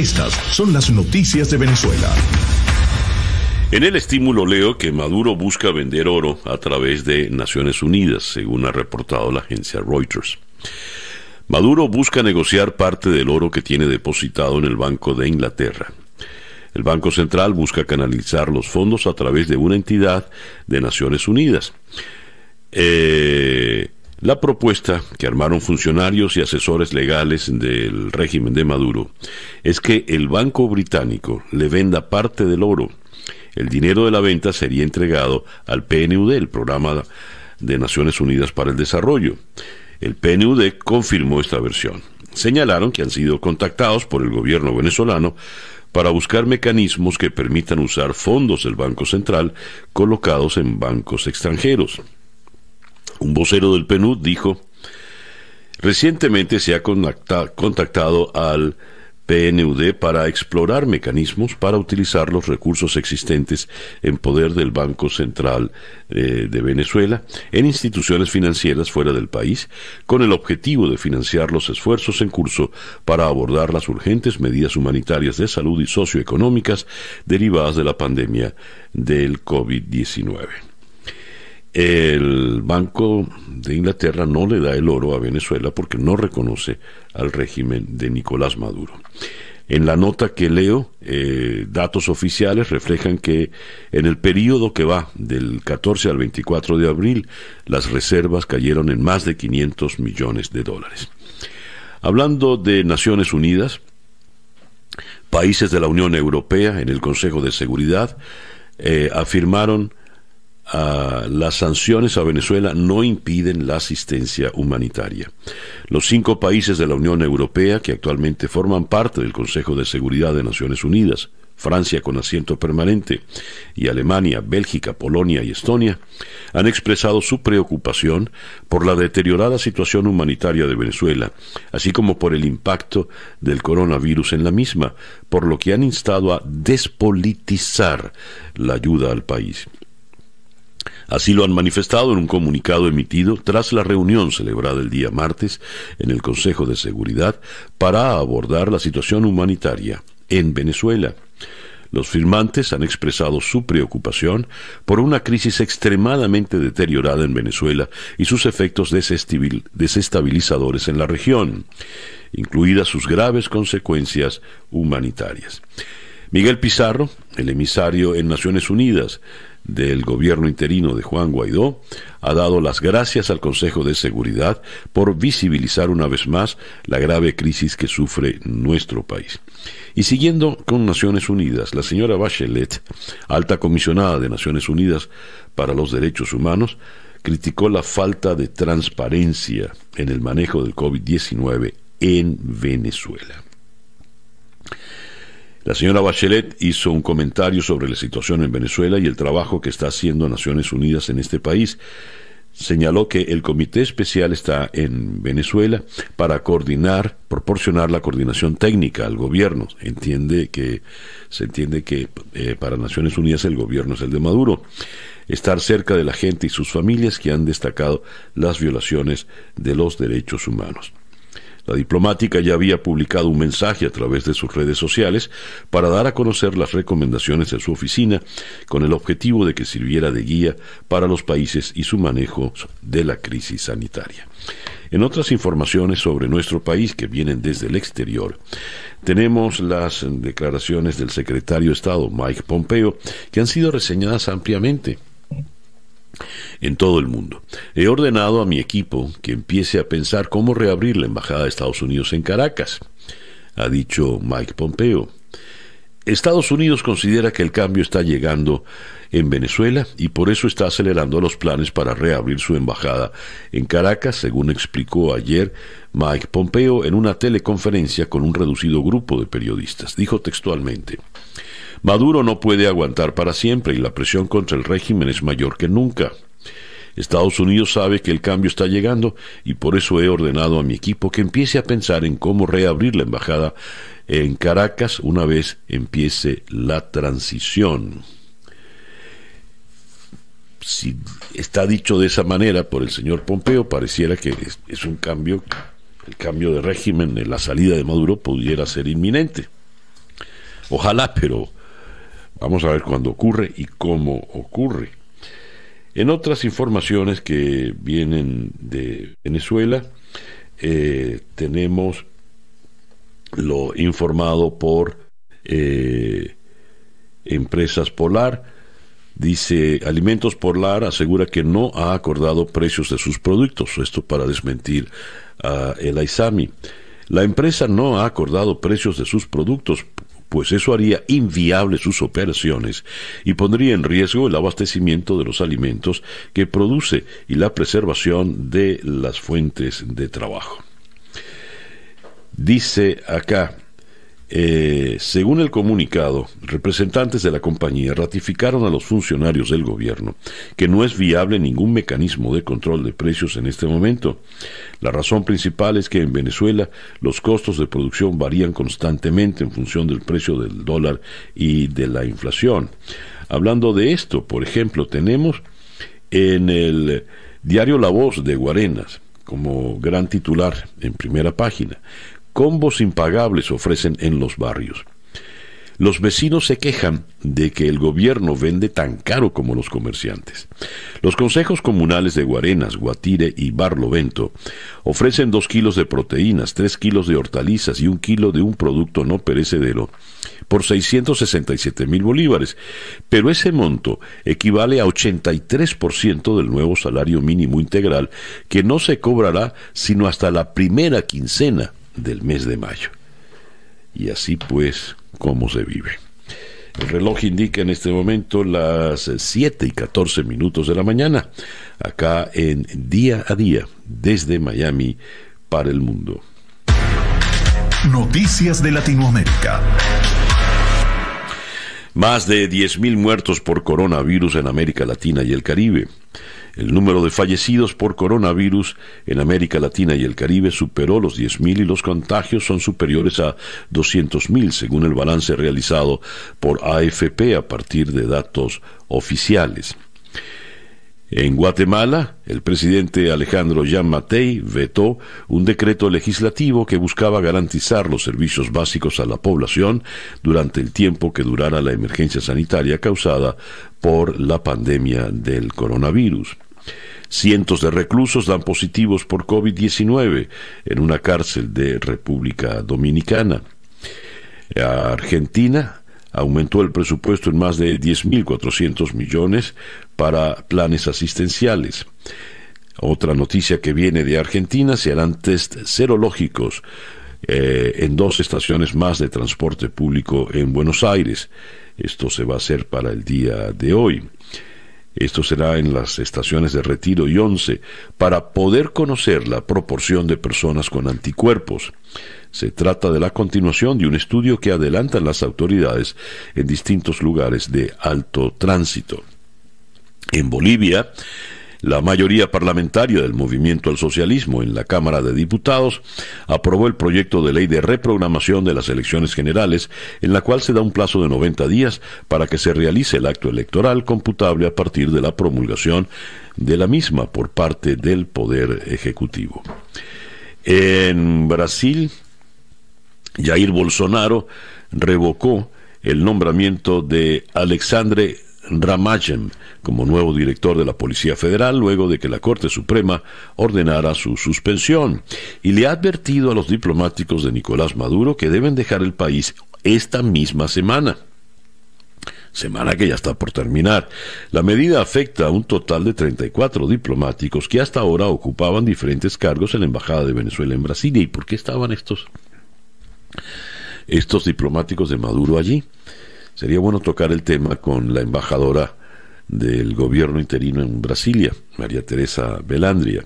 Estas son las noticias de Venezuela. En el estímulo leo que Maduro busca vender oro a través de Naciones Unidas, según ha reportado la agencia Reuters. Maduro busca negociar parte del oro que tiene depositado en el Banco de Inglaterra. El Banco Central busca canalizar los fondos a través de una entidad de Naciones Unidas. Eh, la propuesta que armaron funcionarios y asesores legales del régimen de Maduro es que el Banco Británico le venda parte del oro. El dinero de la venta sería entregado al PNUD, el Programa de Naciones Unidas para el Desarrollo. El PNUD confirmó esta versión. Señalaron que han sido contactados por el gobierno venezolano para buscar mecanismos que permitan usar fondos del Banco Central colocados en bancos extranjeros. Un vocero del PNUD dijo, recientemente se ha contactado al PNUD para explorar mecanismos para utilizar los recursos existentes en poder del Banco Central eh, de Venezuela en instituciones financieras fuera del país, con el objetivo de financiar los esfuerzos en curso para abordar las urgentes medidas humanitarias de salud y socioeconómicas derivadas de la pandemia del COVID-19 el Banco de Inglaterra no le da el oro a Venezuela porque no reconoce al régimen de Nicolás Maduro. En la nota que leo, eh, datos oficiales reflejan que en el periodo que va del 14 al 24 de abril, las reservas cayeron en más de 500 millones de dólares. Hablando de Naciones Unidas, países de la Unión Europea en el Consejo de Seguridad eh, afirmaron las sanciones a Venezuela no impiden la asistencia humanitaria. Los cinco países de la Unión Europea, que actualmente forman parte del Consejo de Seguridad de Naciones Unidas, Francia con asiento permanente, y Alemania, Bélgica, Polonia y Estonia, han expresado su preocupación por la deteriorada situación humanitaria de Venezuela, así como por el impacto del coronavirus en la misma, por lo que han instado a despolitizar la ayuda al país. Así lo han manifestado en un comunicado emitido tras la reunión celebrada el día martes en el Consejo de Seguridad para abordar la situación humanitaria en Venezuela. Los firmantes han expresado su preocupación por una crisis extremadamente deteriorada en Venezuela y sus efectos desestabilizadores en la región, incluidas sus graves consecuencias humanitarias. Miguel Pizarro, el emisario en Naciones Unidas, del gobierno interino de Juan Guaidó, ha dado las gracias al Consejo de Seguridad por visibilizar una vez más la grave crisis que sufre nuestro país. Y siguiendo con Naciones Unidas, la señora Bachelet, alta comisionada de Naciones Unidas para los Derechos Humanos, criticó la falta de transparencia en el manejo del COVID-19 en Venezuela. La señora Bachelet hizo un comentario sobre la situación en Venezuela y el trabajo que está haciendo Naciones Unidas en este país. Señaló que el comité especial está en Venezuela para coordinar, proporcionar la coordinación técnica al gobierno. Entiende que se entiende que eh, para Naciones Unidas el gobierno es el de Maduro. Estar cerca de la gente y sus familias que han destacado las violaciones de los derechos humanos. La diplomática ya había publicado un mensaje a través de sus redes sociales para dar a conocer las recomendaciones de su oficina con el objetivo de que sirviera de guía para los países y su manejo de la crisis sanitaria. En otras informaciones sobre nuestro país que vienen desde el exterior, tenemos las declaraciones del secretario de Estado Mike Pompeo que han sido reseñadas ampliamente en todo el mundo. He ordenado a mi equipo que empiece a pensar cómo reabrir la Embajada de Estados Unidos en Caracas, ha dicho Mike Pompeo. Estados Unidos considera que el cambio está llegando en Venezuela y por eso está acelerando los planes para reabrir su embajada en Caracas, según explicó ayer Mike Pompeo en una teleconferencia con un reducido grupo de periodistas. Dijo textualmente, Maduro no puede aguantar para siempre y la presión contra el régimen es mayor que nunca. Estados Unidos sabe que el cambio está llegando y por eso he ordenado a mi equipo que empiece a pensar en cómo reabrir la embajada en Caracas una vez empiece la transición. Si está dicho de esa manera por el señor Pompeo, pareciera que es, un cambio, el cambio de régimen, la salida de Maduro pudiera ser inminente. Ojalá, pero Vamos a ver cuándo ocurre y cómo ocurre. En otras informaciones que vienen de Venezuela, eh, tenemos lo informado por eh, Empresas Polar. Dice, Alimentos Polar asegura que no ha acordado precios de sus productos. Esto para desmentir a el Aizami. La empresa no ha acordado precios de sus productos pues eso haría inviable sus operaciones y pondría en riesgo el abastecimiento de los alimentos que produce y la preservación de las fuentes de trabajo. Dice acá, eh, según el comunicado, representantes de la compañía ratificaron a los funcionarios del gobierno que no es viable ningún mecanismo de control de precios en este momento. La razón principal es que en Venezuela los costos de producción varían constantemente en función del precio del dólar y de la inflación. Hablando de esto, por ejemplo, tenemos en el diario La Voz de Guarenas como gran titular en primera página combos impagables ofrecen en los barrios. Los vecinos se quejan de que el gobierno vende tan caro como los comerciantes. Los consejos comunales de Guarenas, Guatire y Barlovento ofrecen dos kilos de proteínas, tres kilos de hortalizas y un kilo de un producto no perecedero por 667 mil bolívares, pero ese monto equivale a 83% del nuevo salario mínimo integral que no se cobrará sino hasta la primera quincena del mes de mayo. Y así pues, ¿cómo se vive? El reloj indica en este momento las 7 y 14 minutos de la mañana, acá en Día a Día, desde Miami para el mundo. Noticias de Latinoamérica. Más de mil muertos por coronavirus en América Latina y el Caribe. El número de fallecidos por coronavirus en América Latina y el Caribe superó los 10.000 y los contagios son superiores a 200.000 según el balance realizado por AFP a partir de datos oficiales. En Guatemala, el presidente Alejandro Jean vetó un decreto legislativo que buscaba garantizar los servicios básicos a la población durante el tiempo que durara la emergencia sanitaria causada por la pandemia del coronavirus. Cientos de reclusos dan positivos por COVID-19 en una cárcel de República Dominicana. Argentina aumentó el presupuesto en más de 10.400 millones para planes asistenciales. Otra noticia que viene de Argentina, se harán test serológicos eh, en dos estaciones más de transporte público en Buenos Aires. Esto se va a hacer para el día de hoy esto será en las estaciones de Retiro y Once, para poder conocer la proporción de personas con anticuerpos. Se trata de la continuación de un estudio que adelantan las autoridades en distintos lugares de alto tránsito. En Bolivia, la mayoría parlamentaria del movimiento al socialismo en la Cámara de Diputados aprobó el proyecto de ley de reprogramación de las elecciones generales, en la cual se da un plazo de 90 días para que se realice el acto electoral computable a partir de la promulgación de la misma por parte del Poder Ejecutivo. En Brasil, Jair Bolsonaro revocó el nombramiento de Alexandre Ramajem como nuevo director de la Policía Federal luego de que la Corte Suprema ordenara su suspensión y le ha advertido a los diplomáticos de Nicolás Maduro que deben dejar el país esta misma semana semana que ya está por terminar. La medida afecta a un total de 34 diplomáticos que hasta ahora ocupaban diferentes cargos en la Embajada de Venezuela en Brasil ¿Y por qué estaban estos, estos diplomáticos de Maduro allí? Sería bueno tocar el tema con la embajadora del gobierno interino en Brasilia, María Teresa Belandria.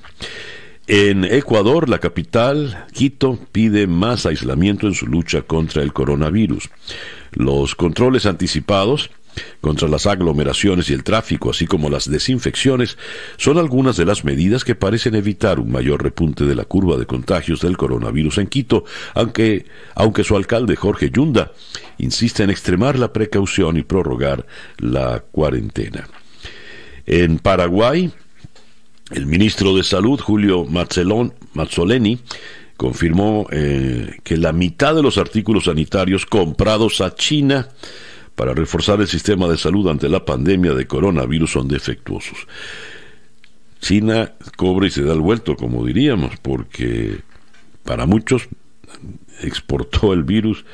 En Ecuador, la capital, Quito, pide más aislamiento en su lucha contra el coronavirus. Los controles anticipados contra las aglomeraciones y el tráfico, así como las desinfecciones, son algunas de las medidas que parecen evitar un mayor repunte de la curva de contagios del coronavirus en Quito, aunque, aunque su alcalde Jorge Yunda insiste en extremar la precaución y prorrogar la cuarentena. En Paraguay, el ministro de Salud, Julio Mazzoleni, confirmó eh, que la mitad de los artículos sanitarios comprados a China para reforzar el sistema de salud ante la pandemia de coronavirus son defectuosos. China cobra y se da el vuelto, como diríamos, porque para muchos exportó el virus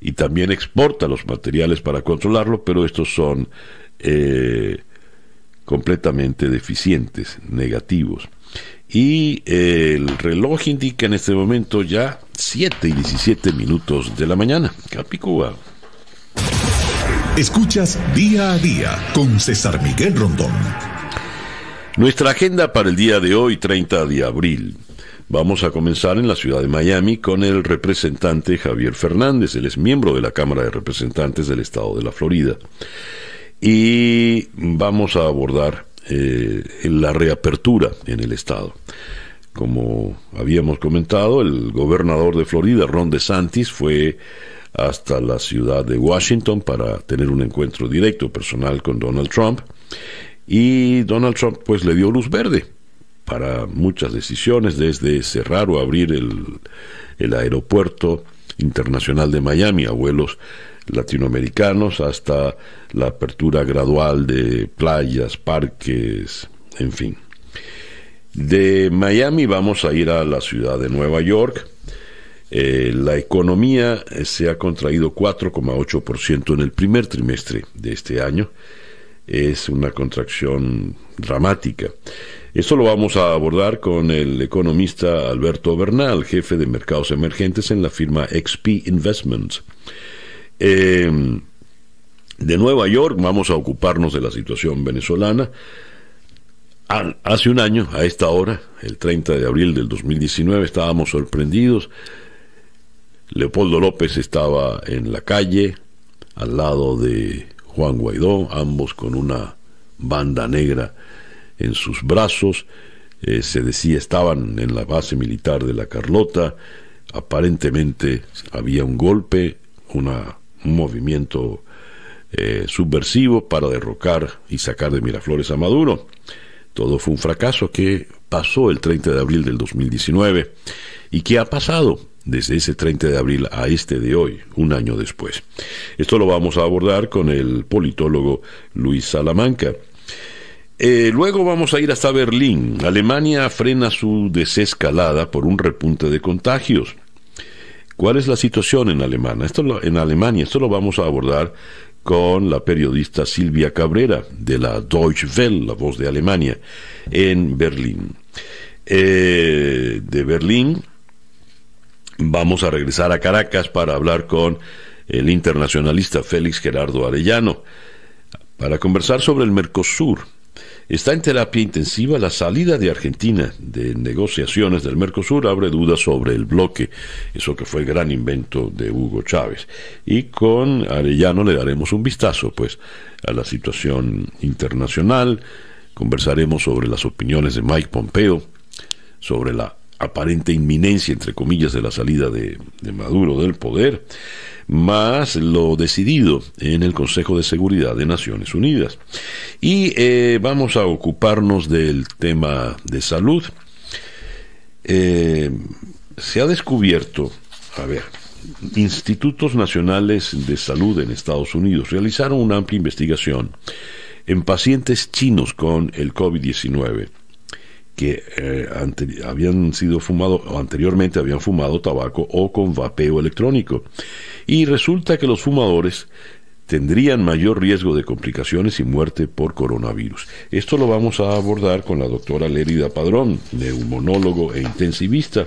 y también exporta los materiales para controlarlo, pero estos son eh, completamente deficientes, negativos. Y eh, el reloj indica en este momento ya 7 y 17 minutos de la mañana. Capicúa. Escuchas día a día con César Miguel Rondón. Nuestra agenda para el día de hoy, 30 de abril. Vamos a comenzar en la ciudad de Miami con el representante Javier Fernández. Él es miembro de la Cámara de Representantes del Estado de la Florida. Y vamos a abordar eh, la reapertura en el Estado. Como habíamos comentado, el gobernador de Florida, Ron DeSantis, fue hasta la ciudad de Washington para tener un encuentro directo personal con Donald Trump. Y Donald Trump pues le dio luz verde para muchas decisiones, desde cerrar o abrir el, el aeropuerto internacional de Miami a vuelos latinoamericanos, hasta la apertura gradual de playas, parques, en fin. De Miami vamos a ir a la ciudad de Nueva York, eh, la economía eh, se ha contraído 4,8% en el primer trimestre de este año. Es una contracción dramática. Esto lo vamos a abordar con el economista Alberto Bernal, jefe de mercados emergentes en la firma XP Investments. Em, de Nueva York vamos a ocuparnos de la situación venezolana. hace un año, a esta hora, el 30 de abril del 2019, estábamos sorprendidos Leopoldo López estaba en la calle, al lado de Juan Guaidó, ambos con una banda negra en sus brazos. Eh, se decía estaban en la base militar de la Carlota. Aparentemente había un golpe, una, un movimiento eh, subversivo para derrocar y sacar de Miraflores a Maduro. Todo fue un fracaso que pasó el 30 de abril del 2019. ¿Y qué ha pasado? desde ese 30 de abril a este de hoy, un año después. Esto lo vamos a abordar con el politólogo Luis Salamanca. Eh, luego vamos a ir hasta Berlín. Alemania frena su desescalada por un repunte de contagios. ¿Cuál es la situación en Alemania? Esto lo, en Alemania, esto lo vamos a abordar con la periodista Silvia Cabrera de la Deutsche Welle, la voz de Alemania, en Berlín. Eh, de Berlín vamos a regresar a Caracas para hablar con el internacionalista Félix Gerardo Arellano para conversar sobre el Mercosur. Está en terapia intensiva la salida de Argentina de negociaciones del Mercosur, abre dudas sobre el bloque, eso que fue el gran invento de Hugo Chávez. Y con Arellano le daremos un vistazo pues a la situación internacional, conversaremos sobre las opiniones de Mike Pompeo, sobre la aparente inminencia, entre comillas, de la salida de, Maduro del poder, más lo decidido en el Consejo de Seguridad de Naciones Unidas. Y eh, vamos a ocuparnos del tema de salud. Eh, se ha descubierto, a ver, institutos nacionales de salud en Estados Unidos realizaron una amplia investigación en pacientes chinos con el COVID-19 que eh, habían sido fumados o anteriormente habían fumado tabaco o con vapeo electrónico. Y resulta que los fumadores tendrían mayor riesgo de complicaciones y muerte por coronavirus. Esto lo vamos a abordar con la doctora Lérida Padrón, neumonólogo e intensivista,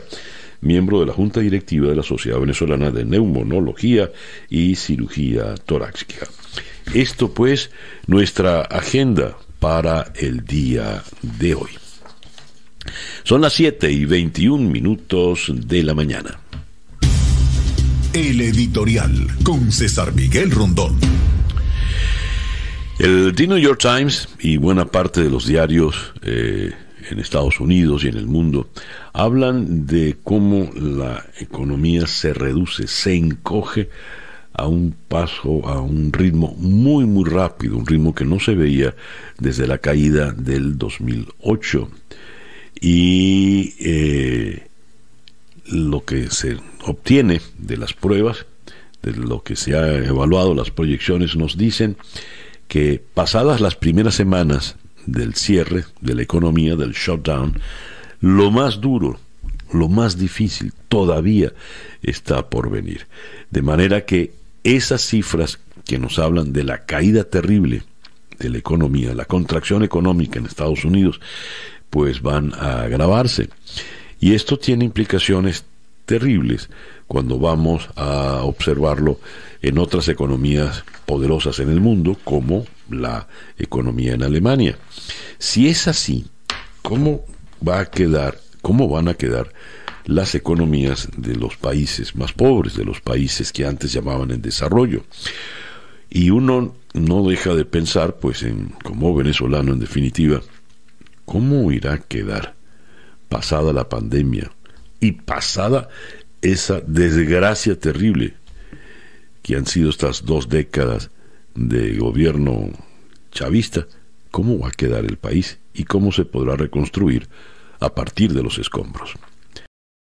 miembro de la Junta Directiva de la Sociedad Venezolana de Neumonología y Cirugía Torácica. Esto pues nuestra agenda para el día de hoy. Son las 7 y 21 minutos de la mañana. El editorial con César Miguel Rondón. El The New York Times y buena parte de los diarios eh, en Estados Unidos y en el mundo hablan de cómo la economía se reduce, se encoge a un paso, a un ritmo muy, muy rápido, un ritmo que no se veía desde la caída del 2008 y eh, lo que se obtiene de las pruebas, de lo que se ha evaluado, las proyecciones nos dicen que pasadas las primeras semanas del cierre de la economía, del shutdown, lo más duro, lo más difícil todavía está por venir. De manera que esas cifras que nos hablan de la caída terrible de la economía, la contracción económica en Estados Unidos pues van a agravarse. Y esto tiene implicaciones terribles cuando vamos a observarlo en otras economías poderosas en el mundo, como la economía en Alemania. Si es así, ¿cómo va a quedar, cómo van a quedar las economías de los países más pobres, de los países que antes llamaban en desarrollo? Y uno no deja de pensar, pues, en como venezolano en definitiva, ¿Cómo irá a quedar pasada la pandemia y pasada esa desgracia terrible que han sido estas dos décadas de gobierno chavista? ¿Cómo va a quedar el país y cómo se podrá reconstruir a partir de los escombros?